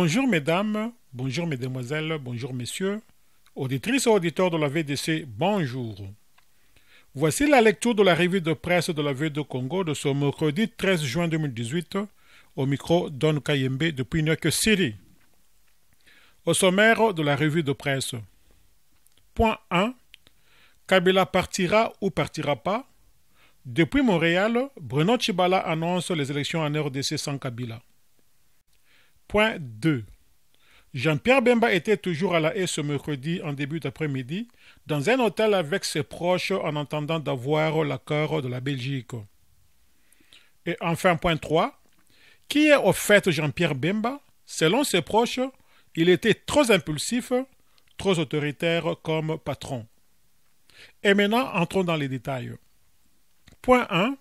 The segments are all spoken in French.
Bonjour mesdames, bonjour mesdemoiselles, bonjour messieurs, auditrices et auditeurs de la VDC, bonjour. Voici la lecture de la revue de presse de la VDC Congo de ce mercredi 13 juin 2018 au micro Don Kayembe depuis New City. Au sommaire de la revue de presse. Point 1. Kabila partira ou partira pas. Depuis Montréal, Bruno Chibala annonce les élections en RDC sans Kabila. Point 2. Jean-Pierre Bemba était toujours à la haie ce mercredi en début d'après-midi, dans un hôtel avec ses proches en attendant d'avoir l'accord de la Belgique. Et enfin, point 3. Qui est au fait Jean-Pierre Bemba Selon ses proches, il était trop impulsif, trop autoritaire comme patron. Et maintenant, entrons dans les détails. Point 1.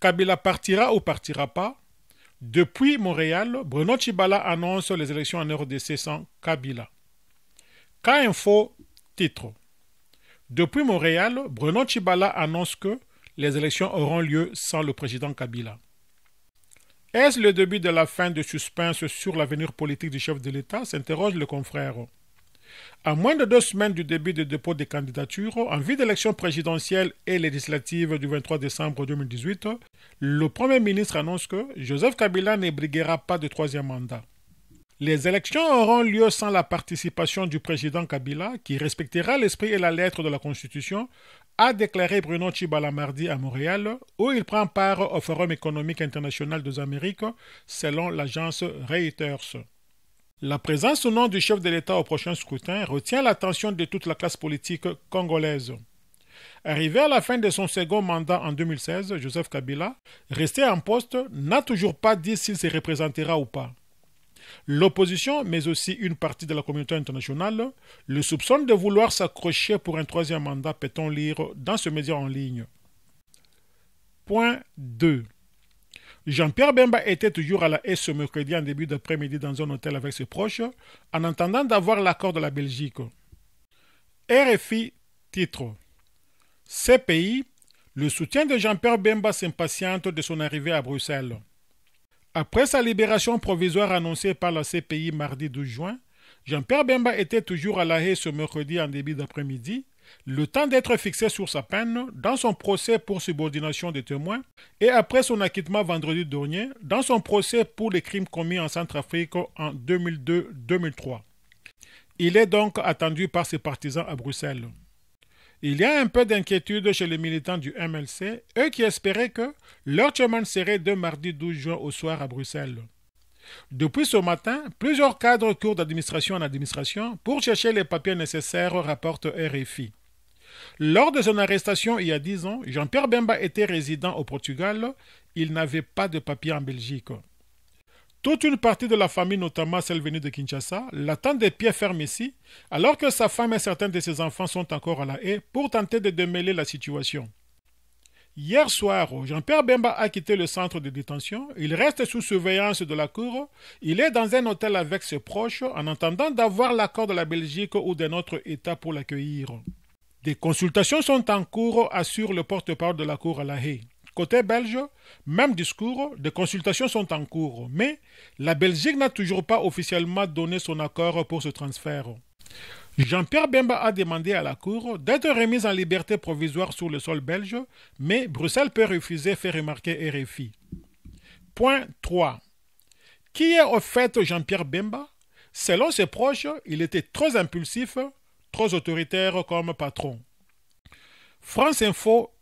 Kabila partira ou partira pas depuis Montréal, Bruno Chibala annonce les élections en RDC sans Kabila. K-Info titre. Depuis Montréal, Bruno Chibala annonce que les élections auront lieu sans le président Kabila. Est-ce le début de la fin de suspense sur l'avenir politique du chef de l'État s'interroge le confrère. À moins de deux semaines du début des dépôts des candidatures, en vue d'élections présidentielles et législatives du 23 décembre 2018, le Premier ministre annonce que Joseph Kabila ne briguera pas de troisième mandat. Les élections auront lieu sans la participation du président Kabila, qui respectera l'esprit et la lettre de la Constitution, a déclaré Bruno Chibala mardi à Montréal, où il prend part au Forum économique international des Amériques, selon l'agence Reuters. La présence ou non du chef de l'État au prochain scrutin retient l'attention de toute la classe politique congolaise. Arrivé à la fin de son second mandat en 2016, Joseph Kabila, resté en poste, n'a toujours pas dit s'il se représentera ou pas. L'opposition, mais aussi une partie de la communauté internationale, le soupçonne de vouloir s'accrocher pour un troisième mandat, peut-on lire dans ce média en ligne. Point 2. Jean-Pierre Bemba était toujours à la haie ce mercredi en début d'après-midi dans un hôtel avec ses proches, en attendant d'avoir l'accord de la Belgique. RFI titre CPI, le soutien de Jean-Pierre Bemba s'impatiente de son arrivée à Bruxelles. Après sa libération provisoire annoncée par la CPI mardi 12 juin, Jean-Pierre Bemba était toujours à La haie ce mercredi en début d'après-midi le temps d'être fixé sur sa peine dans son procès pour subordination des témoins et après son acquittement vendredi dernier dans son procès pour les crimes commis en Centrafrique en 2002-2003. Il est donc attendu par ses partisans à Bruxelles. Il y a un peu d'inquiétude chez les militants du MLC, eux qui espéraient que leur chemin serait de mardi 12 juin au soir à Bruxelles. Depuis ce matin, plusieurs cadres courent d'administration en administration pour chercher les papiers nécessaires, rapporte RFI. Lors de son arrestation il y a dix ans, Jean-Pierre Bemba était résident au Portugal. Il n'avait pas de papier en Belgique. Toute une partie de la famille, notamment celle venue de Kinshasa, l'attend des pieds fermes ici, alors que sa femme et certains de ses enfants sont encore à la haie pour tenter de démêler la situation. Hier soir, Jean-Pierre Bemba a quitté le centre de détention. Il reste sous surveillance de la cour. Il est dans un hôtel avec ses proches en attendant d'avoir l'accord de la Belgique ou d'un autre État pour l'accueillir. Des consultations sont en cours, assure le porte-parole de la Cour à La Haye. Côté belge, même discours, des consultations sont en cours, mais la Belgique n'a toujours pas officiellement donné son accord pour ce transfert. Jean-Pierre Bemba a demandé à la Cour d'être remise en liberté provisoire sur le sol belge, mais Bruxelles peut refuser, fait remarquer RFI. Point 3. Qui est au fait Jean-Pierre Bemba Selon ses proches, il était trop impulsif, autoritaires comme patron. France Info,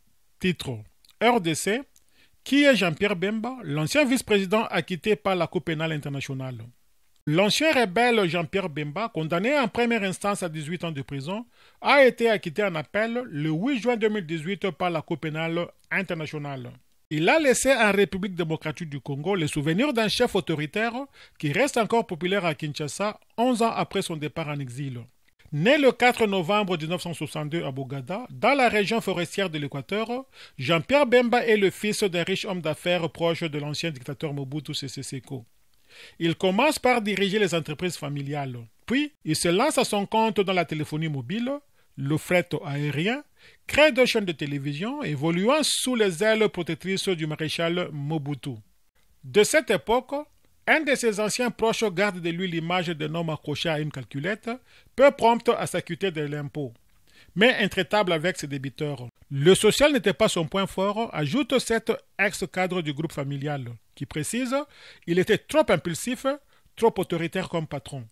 titre RDC, qui est Jean-Pierre Bemba, l'ancien vice-président acquitté par la Cour pénale internationale. L'ancien rebelle Jean-Pierre Bemba, condamné en première instance à 18 ans de prison, a été acquitté en appel le 8 juin 2018 par la Cour pénale internationale. Il a laissé en République démocratique du Congo les souvenir d'un chef autoritaire qui reste encore populaire à Kinshasa 11 ans après son départ en exil. Né le 4 novembre 1962 à Bogada, dans la région forestière de l'Équateur, Jean-Pierre Bemba est le fils d'un riche homme d'affaires proche de l'ancien dictateur Mobutu Sese Seko. Il commence par diriger les entreprises familiales. Puis, il se lance à son compte dans la téléphonie mobile, le fret aérien, crée deux chaînes de télévision, évoluant sous les ailes protectrices du maréchal Mobutu. De cette époque, un de ses anciens proches garde de lui l'image d'un homme accroché à une calculette, peu prompt à s'acquitter de l'impôt, mais intraitable avec ses débiteurs. Le social n'était pas son point fort, ajoute cet ex-cadre du groupe familial, qui précise il était trop impulsif, trop autoritaire comme patron.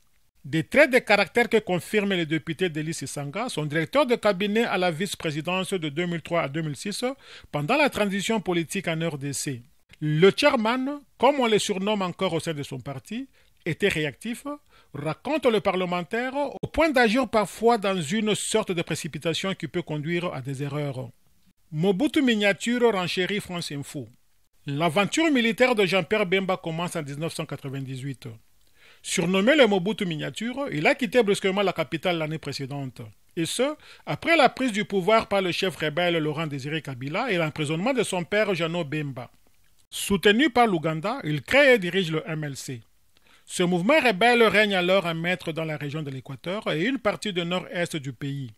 Des traits de caractère que confirme le député Delis Sanga, son directeur de cabinet à la vice-présidence de 2003 à 2006, pendant la transition politique en RDC. Le chairman, comme on le surnomme encore au sein de son parti, était réactif, raconte le parlementaire, au point d'agir parfois dans une sorte de précipitation qui peut conduire à des erreurs. Mobutu miniature renchérit France Info. L'aventure militaire de Jean-Pierre Bemba commence en 1998. Surnommé le Mobutu miniature, il a quitté brusquement la capitale l'année précédente. Et ce, après la prise du pouvoir par le chef rebelle Laurent Désiré Kabila et l'emprisonnement de son père Jeannot Bemba. Soutenu par l'Ouganda, il crée et dirige le MLC. Ce mouvement rebelle règne alors un maître dans la région de l'Équateur et une partie du nord-est du pays.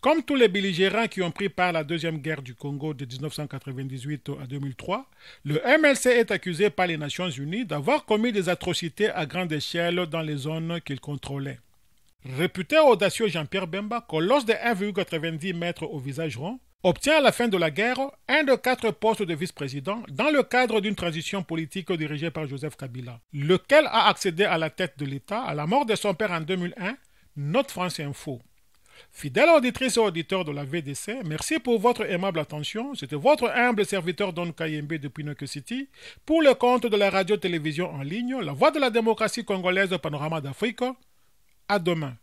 Comme tous les belligérants qui ont pris part à la Deuxième Guerre du Congo de 1998 à 2003, le MLC est accusé par les Nations Unies d'avoir commis des atrocités à grande échelle dans les zones qu'il contrôlait. Réputé audacieux Jean-Pierre Bemba, colosse de 1,90 mètres au visage rond, obtient à la fin de la guerre un de quatre postes de vice-président dans le cadre d'une transition politique dirigée par Joseph Kabila, lequel a accédé à la tête de l'État à la mort de son père en 2001, note France Info. Fidèle auditrice et auditeurs de la VDC, merci pour votre aimable attention. C'était votre humble serviteur Don Kayembe de Pinocchio City pour le compte de la radio-télévision en ligne La Voix de la démocratie congolaise Panorama d'Afrique. À demain.